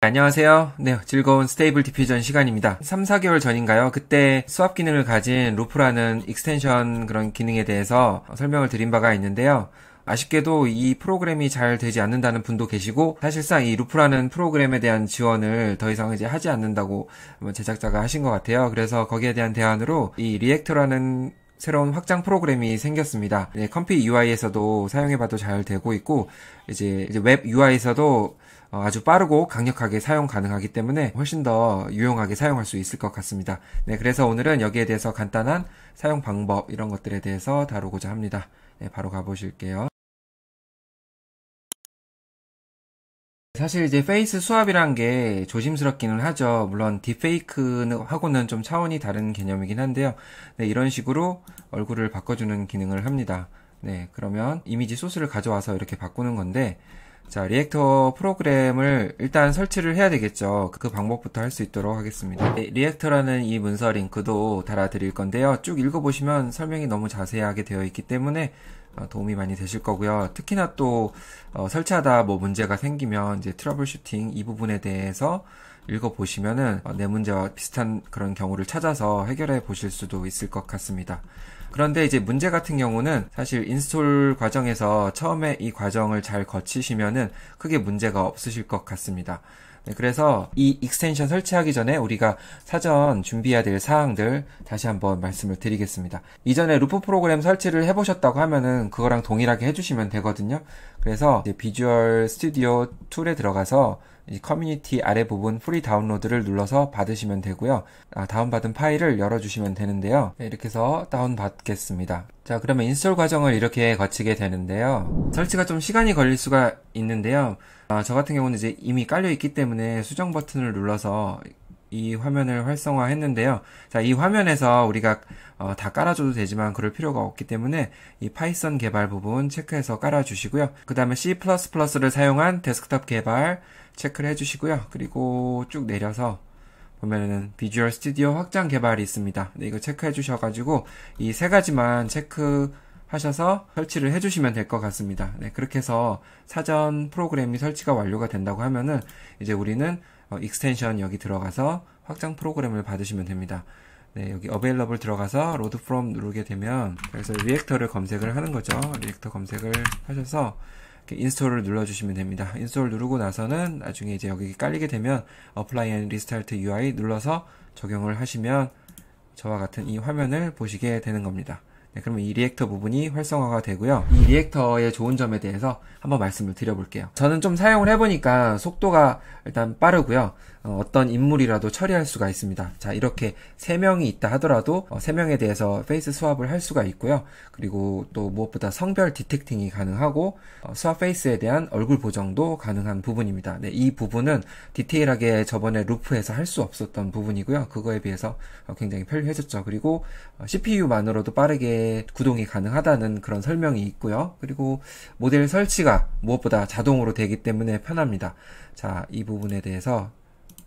네, 안녕하세요. 네, 즐거운 스테이블 디퓨전 시간입니다. 3, 4개월 전인가요? 그때 수압 기능을 가진 루프라는 익스텐션 그런 기능에 대해서 설명을 드린 바가 있는데요. 아쉽게도 이 프로그램이 잘 되지 않는다는 분도 계시고 사실상 이 루프라는 프로그램에 대한 지원을 더 이상 이제 하지 않는다고 뭐 제작자가 하신 것 같아요. 그래서 거기에 대한 대안으로 이 리액터라는 새로운 확장 프로그램이 생겼습니다. 네, 컴피 UI에서도 사용해봐도 잘 되고 있고 이제, 이제 웹 UI에서도 어, 아주 빠르고 강력하게 사용 가능하기 때문에 훨씬 더 유용하게 사용할 수 있을 것 같습니다. 네, 그래서 오늘은 여기에 대해서 간단한 사용 방법 이런 것들에 대해서 다루고자 합니다. 네, 바로 가보실게요. 사실 이제 페이스 수압이란 게 조심스럽기는 하죠. 물론 딥페이크하고는 좀 차원이 다른 개념이긴 한데요. 네, 이런 식으로 얼굴을 바꿔주는 기능을 합니다. 네, 그러면 이미지 소스를 가져와서 이렇게 바꾸는 건데, 자, 리액터 프로그램을 일단 설치를 해야 되겠죠. 그 방법부터 할 수 있도록 하겠습니다. 네, 리액터라는 이 문서 링크도 달아드릴 건데요. 쭉 읽어보시면 설명이 너무 자세하게 되어 있기 때문에 어, 도움이 많이 되실 거고요. 특히나 또 어, 설치하다 뭐 문제가 생기면 이제 트러블 슈팅 이 부분에 대해서 읽어보시면은 어, 내 문제와 비슷한 그런 경우를 찾아서 해결해 보실 수도 있을 것 같습니다. 그런데 이제 문제 같은 경우는 사실 인스톨 과정에서 처음에 이 과정을 잘 거치시면은 크게 문제가 없으실 것 같습니다. 네, 그래서 이 익스텐션 설치하기 전에 우리가 사전 준비해야 될 사항들 다시 한번 말씀을 드리겠습니다. 이전에 루프 프로그램 설치를 해보셨다고 하면은 그거랑 동일하게 해주시면 되거든요. 그래서 비주얼 스튜디오 툴에 들어가서 커뮤니티 아래 부분 프리 다운로드를 눌러서 받으시면 되고요. 아, 다운받은 파일을 열어주시면 되는데요. 네, 이렇게 해서 다운받겠습니다. 자 그러면 인스톨 과정을 이렇게 거치게 되는데요. 설치가 좀 시간이 걸릴 수가 있는데요. 아, 저 같은 경우는 이제 이미 깔려 있기 때문에 수정 버튼을 눌러서 이 화면을 활성화했는데요. 자, 이 화면에서 우리가 어, 다 깔아줘도 되지만 그럴 필요가 없기 때문에 이 파이썬 개발 부분 체크해서 깔아주시고요. 그 다음에 C++를 사용한 데스크탑 개발 체크를 해주시고요. 그리고 쭉 내려서 보면은 비주얼 스튜디오 확장 개발이 있습니다. 네, 이거 체크해 주셔가지고 이 세 가지만 체크 하셔서 설치를 해주시면 될 것 같습니다. 네, 그렇게 해서 사전 프로그램이 설치가 완료가 된다고 하면은 이제 우리는 어, 익스텐션 여기 들어가서 확장 프로그램을 받으시면 됩니다. 네, 여기 available 들어가서 load from 누르게 되면 그래서 리액터를 검색을 하는 거죠. 리액터 검색을 하셔서 인스톨을 눌러주시면 됩니다. 인스톨 누르고 나서는 나중에 이제 여기 깔리게 되면 apply and restart UI 눌러서 적용을 하시면 저와 같은 이 화면을 보시게 되는 겁니다. 네, 그러면 이 리액터 부분이 활성화가 되고요. 이 리액터의 좋은 점에 대해서 한번 말씀을 드려볼게요. 저는 좀 사용을 해보니까 속도가 일단 빠르고요. 어, 떤 인물이라도 처리할 수가 있습니다. 자, 이렇게 3명이 있다 하더라도 어, 3명에 대해서 페이스 스왑을 할 수가 있고요. 그리고 또 무엇보다 성별 디텍팅이 가능하고 어, 스왑 페이스에 대한 얼굴 보정도 가능한 부분입니다. 네, 이 부분은 디테일하게 저번에 루프에서 할 수 없었던 부분이고요. 그거에 비해서 어, 굉장히 편리해졌죠. 그리고 어, CPU만으로도 빠르게 구동이 가능하다는 그런 설명이 있고요. 그리고 모델 설치가 무엇보다 자동으로 되기 때문에 편합니다. 자, 이 부분에 대해서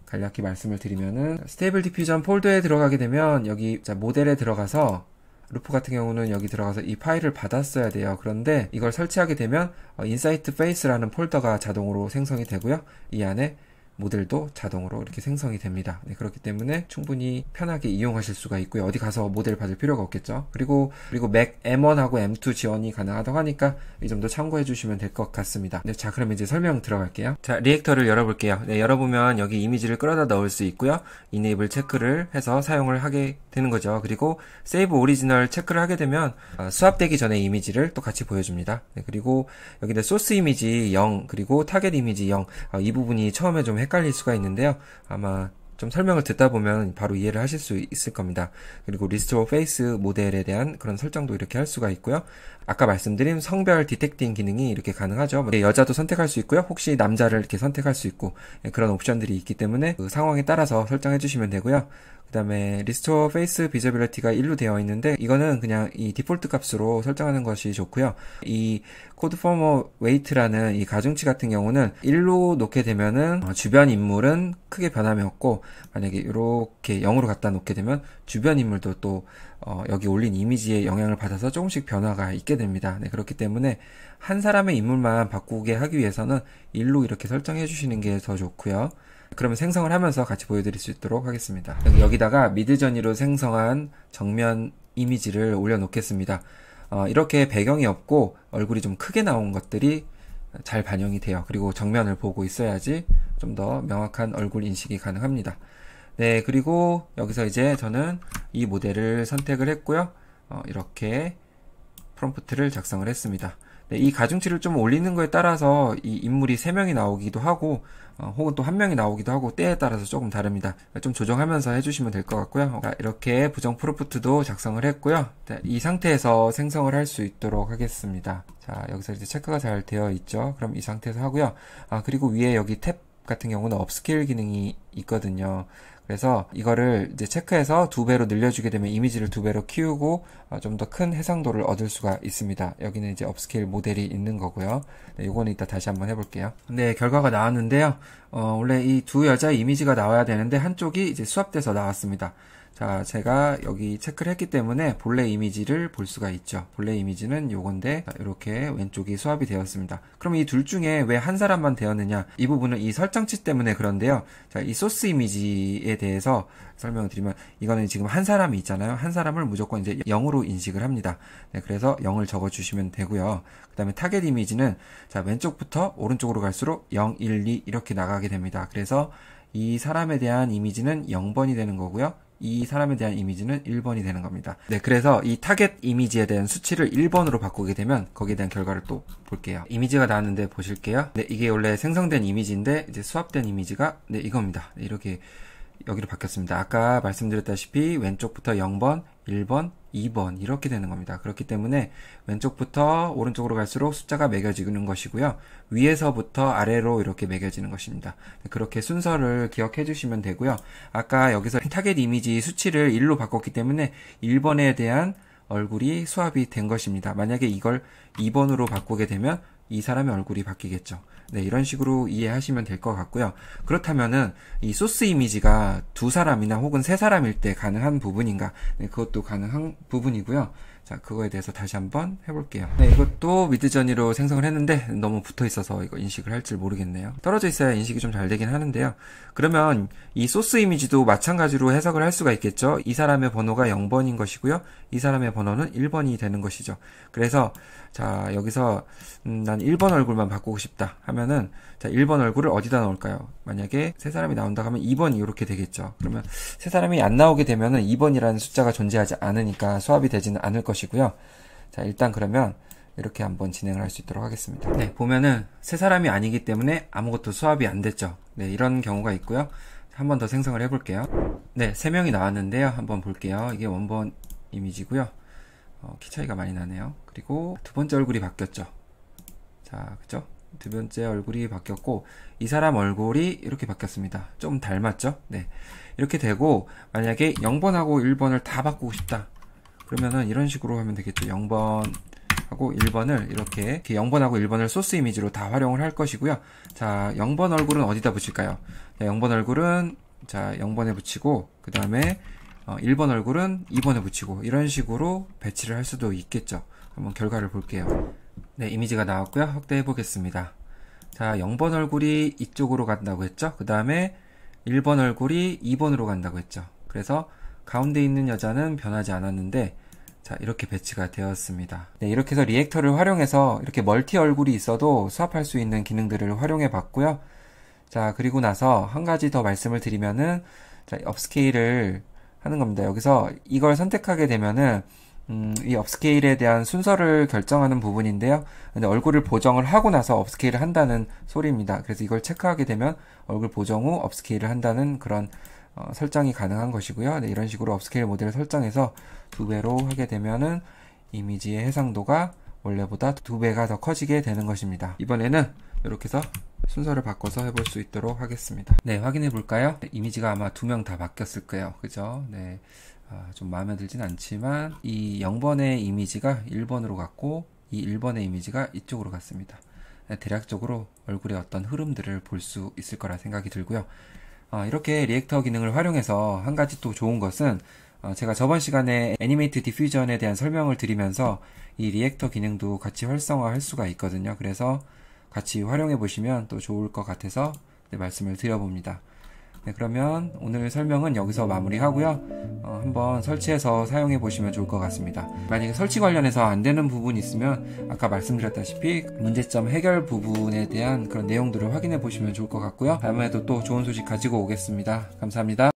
간략히 말씀을 드리면은 스테이블 디퓨전 폴더에 들어가게 되면 여기 자, 모델에 들어가서 루프 같은 경우는 여기 들어가서 이 파일을 받았어야 돼요. 그런데 이걸 설치하게 되면 어, 인사이트 페이스라는 폴더가 자동으로 생성이 되고요. 이 안에 모델도 자동으로 이렇게 생성이 됩니다. 네, 그렇기 때문에 충분히 편하게 이용하실 수가 있고요. 어디 가서 모델 받을 필요가 없겠죠. 그리고 그리고 맥 M1하고 M2 지원이 가능하다고 하니까 이 점도 참고해 주시면 될 것 같습니다. 네, 자그러면 이제 설명 들어갈게요. 자 리액터를 열어볼게요. 네, 열어보면 여기 이미지를 끌어다 넣을 수 있고요. 이네이블 체크를 해서 사용을 하게 되는 거죠. 그리고 세이브 오리지널 체크를 하게 되면 아, 수합되기 전에 이미지를 또 같이 보여줍니다. 네, 그리고 여기는 소스 이미지 0 그리고 타겟 이미지 0이 아, 부분이 처음에 좀 헷갈릴 수가 있는데요. 아마 좀 설명을 듣다 보면 바로 이해를 하실 수 있을 겁니다. 그리고 리스트워 페이스 모델에 대한 그런 설정도 이렇게 할 수가 있고요. 아까 말씀드린 성별 디텍팅 기능이 이렇게 가능하죠. 뭐, 예, 여자도 선택할 수 있고요. 혹시 남자를 이렇게 선택할 수 있고 예, 그런 옵션들이 있기 때문에 그 상황에 따라서 설정해 주시면 되고요. 그 다음에 리스토어 페이스 비저빌리티가 1로 되어 있는데 이거는 그냥 이 디폴트 값으로 설정하는 것이 좋고요. 이 코드 포머 웨이트라는 이 가중치 같은 경우는 1로 놓게 되면은 어, 주변 인물은 크게 변함이 없고 만약에 이렇게 0으로 갖다 놓게 되면 주변 인물도 또 어, 여기 올린 이미지에 영향을 받아서 조금씩 변화가 있게 됩니다. 네, 그렇기 때문에 한 사람의 인물만 바꾸게 하기 위해서는 1로 이렇게 설정해 주시는 게 더 좋고요. 그러면 생성을 하면서 같이 보여드릴 수 있도록 하겠습니다. 여기다가 미드 전이로 생성한 정면 이미지를 올려놓겠습니다. 어, 이렇게 배경이 없고 얼굴이 좀 크게 나온 것들이 잘 반영이 돼요. 그리고 정면을 보고 있어야지 좀더 명확한 얼굴 인식이 가능합니다. 네, 그리고 여기서 이제 저는 이 모델을 선택을 했고요. 어, 이렇게 프롬프트를 작성을 했습니다. 네, 이 가중치를 좀 올리는 거에 따라서 이 인물이 3명이 나오기도 하고 어, 혹은 또 1명이 나오기도 하고 때에 따라서 조금 다릅니다. 좀 조정하면서 해주시면 될 것 같고요. 자, 이렇게 부정 프롬프트도 작성을 했고요. 자, 이 상태에서 생성을 할 수 있도록 하겠습니다. 자 여기서 이제 체크가 잘 되어 있죠. 그럼 이 상태에서 하고요. 아 그리고 위에 여기 탭 같은 경우는 업스케일 기능이 있거든요. 그래서 이거를 이제 체크해서 두 배로 늘려주게 되면 이미지를 두 배로 키우고 어, 좀더 큰 해상도를 얻을 수가 있습니다. 여기는 이제 업스케일 모델이 있는 거고요. 네, 요거는 이따 다시 한번 해볼게요. 네, 결과가 나왔는데요. 어, 원래 이 두 여자의 이미지가 나와야 되는데 한쪽이 이제 수합돼서 나왔습니다. 자, 제가 여기 체크를 했기 때문에 본래 이미지를 볼 수가 있죠. 본래 이미지는 요건데 이렇게 왼쪽이 수합이 되었습니다. 그럼 이 둘 중에 왜 한 사람만 되었느냐? 이 부분은 이 설정치 때문에 그런데요. 자, 이 소스 이미지에 대해서 설명을 드리면 이거는 지금 한 사람이 있잖아요. 한 사람을 무조건 이제 0으로 인식을 합니다. 네, 그래서 0을 적어 주시면 되고요. 그다음에 타겟 이미지는 자, 왼쪽부터 오른쪽으로 갈수록 0, 1, 2 이렇게 나가게 됩니다. 그래서 이 사람에 대한 이미지는 0번이 되는 거고요. 이 사람에 대한 이미지는 1번이 되는 겁니다. 네, 그래서 이 타겟 이미지에 대한 수치를 1번으로 바꾸게 되면 거기에 대한 결과를 또 볼게요. 이미지가 나왔는데 보실게요. 네, 이게 원래 생성된 이미지인데 이제 수합된 이미지가 네, 이겁니다. 네, 이렇게 여기로 바뀌었습니다. 아까 말씀드렸다시피 왼쪽부터 0번, 1번, 2번 이렇게 되는 겁니다. 그렇기 때문에 왼쪽부터 오른쪽으로 갈수록 숫자가 매겨지는 것이고요. 위에서부터 아래로 이렇게 매겨지는 것입니다. 네, 그렇게 순서를 기억해 주시면 되고요. 아까 여기서 타겟 이미지 수치를 1로 바꿨기 때문에 1번에 대한 얼굴이 수합이 된 것입니다. 만약에 이걸 2번으로 바꾸게 되면 이 사람의 얼굴이 바뀌겠죠. 네, 이런 식으로 이해하시면 될 것 같고요. 그렇다면은 이 소스 이미지가 두 사람이나 혹은 세 사람일 때 가능한 부분인가? 네, 그것도 가능한 부분이고요. 자, 그거에 대해서 다시 한번 해볼게요. 네, 이것도 미드저니로 생성을 했는데 너무 붙어 있어서 이거 인식을 할 줄 모르겠네요. 떨어져 있어야 인식이 좀 잘 되긴 하는데요. 그러면 이 소스 이미지도 마찬가지로 해석을 할 수가 있겠죠. 이 사람의 번호가 0번인 것이고요. 이 사람의 번호는 1번이 되는 것이죠. 그래서 자, 여기서 음, 난 1번 얼굴만 바꾸고 싶다 하면은 자, 1번 얼굴을 어디다 넣을까요? 만약에 세 사람이 나온다 하면 2번이 이렇게 되겠죠. 그러면 세 사람이 안 나오게 되면은 2번이라는 숫자가 존재하지 않으니까 수합이 되지는 않을 것이고 것이고요. 자, 일단 그러면 이렇게 한번 진행을 할 수 있도록 하겠습니다. 네, 보면은 세 사람이 아니기 때문에 아무것도 수합이 안 됐죠. 네, 이런 경우가 있고요. 한번 더 생성을 해볼게요. 네, 세 명이 나왔는데요. 한번 볼게요. 이게 원본 이미지고요. 어, 키 차이가 많이 나네요. 그리고 두 번째 얼굴이 바뀌었죠. 자, 그죠? 두 번째 얼굴이 바뀌었고 이 사람 얼굴이 이렇게 바뀌었습니다. 좀 닮았죠? 네. 이렇게 되고 만약에 0번하고 1번을 다 바꾸고 싶다. 그러면은 이런 식으로 하면 되겠죠. 0번 하고 1번을 이렇게, 이렇게 0번하고 1번을 소스 이미지로 다 활용을 할 것이고요. 자, 0번 얼굴은 어디다 붙일까요? 자, 0번 얼굴은 자, 0번에 붙이고 그 다음에 어, 1번 얼굴은 2번에 붙이고 이런 식으로 배치를 할 수도 있겠죠. 한번 결과를 볼게요. 네, 이미지가 나왔고요. 확대해 보겠습니다. 자, 0번 얼굴이 이쪽으로 간다고 했죠. 그 다음에 1번 얼굴이 2번으로 간다고 했죠. 그래서 가운데 있는 여자는 변하지 않았는데 자 이렇게 배치가 되었습니다 네 이렇게 해서 리액터를 활용해서 이렇게 멀티 얼굴이 있어도 수합할 수 있는 기능들을 활용해 봤고요 자 그리고 나서 한 가지 더 말씀을 드리면은 자 업스케일을 하는 겁니다 여기서 이걸 선택하게 되면은 음, 이 업스케일에 대한 순서를 결정하는 부분인데요 근데 얼굴을 보정을 하고 나서 업스케일을 한다는 소리입니다 그래서 이걸 체크하게 되면 얼굴 보정 후 업스케일을 한다는 그런 어, 설정이 가능한 것이고요. 네, 이런 식으로 업스케일 모델을 설정해서 두 배로 하게 되면은 이미지의 해상도가 원래보다 두 배가 더 커지게 되는 것입니다. 이번에는 이렇게 해서 순서를 바꿔서 해볼 수 있도록 하겠습니다. 네, 확인해 볼까요? 네, 이미지가 아마 두 명 다 바뀌었을 거예요. 그죠? 네. 아, 좀 마음에 들진 않지만 이 0번의 이미지가 1번으로 갔고 이 1번의 이미지가 이쪽으로 갔습니다. 네, 대략적으로 얼굴의 어떤 흐름들을 볼 수 있을 거라 생각이 들고요. 어, 이렇게 리액터 기능을 활용해서 한 가지 또 좋은 것은 어, 제가 저번 시간에 애니메이트 디퓨전에 대한 설명을 드리면서 이 리액터 기능도 같이 활성화할 수가 있거든요. 그래서 같이 활용해 보시면 또 좋을 것 같아서 네, 말씀을 드려봅니다. 네, 그러면 오늘 설명은 여기서 마무리하고요. 어, 한번 설치해서 사용해 보시면 좋을 것 같습니다. 만약에 설치 관련해서 안 되는 부분이 있으면 아까 말씀드렸다시피 문제점 해결 부분에 대한 그런 내용들을 확인해 보시면 좋을 것 같고요. 다음에도 또 좋은 소식 가지고 오겠습니다. 감사합니다.